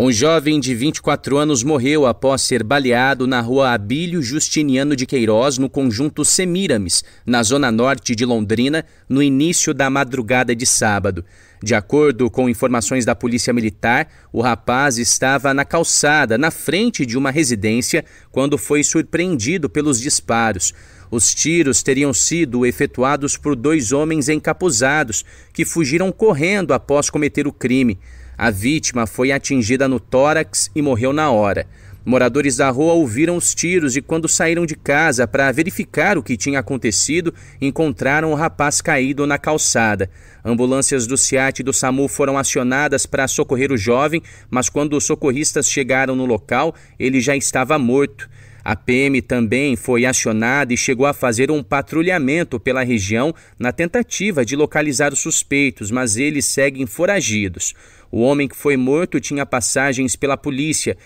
Um jovem de 24 anos morreu após ser baleado na rua Abílio Justiniano de Queiroz, no conjunto Semiramis, na zona norte de Londrina, no início da madrugada de sábado. De acordo com informações da Polícia Militar, o rapaz estava na calçada, na frente de uma residência, quando foi surpreendido pelos disparos. Os tiros teriam sido efetuados por dois homens encapuzados que fugiram correndo após cometer o crime. A vítima foi atingida no tórax e morreu na hora. Moradores da rua ouviram os tiros e, quando saíram de casa para verificar o que tinha acontecido, encontraram o rapaz caído na calçada. Ambulâncias do SIAT e do SAMU foram acionadas para socorrer o jovem, mas quando os socorristas chegaram no local, ele já estava morto. A PM também foi acionada e chegou a fazer um patrulhamento pela região na tentativa de localizar os suspeitos, mas eles seguem foragidos. O homem que foi morto tinha passagens pela polícia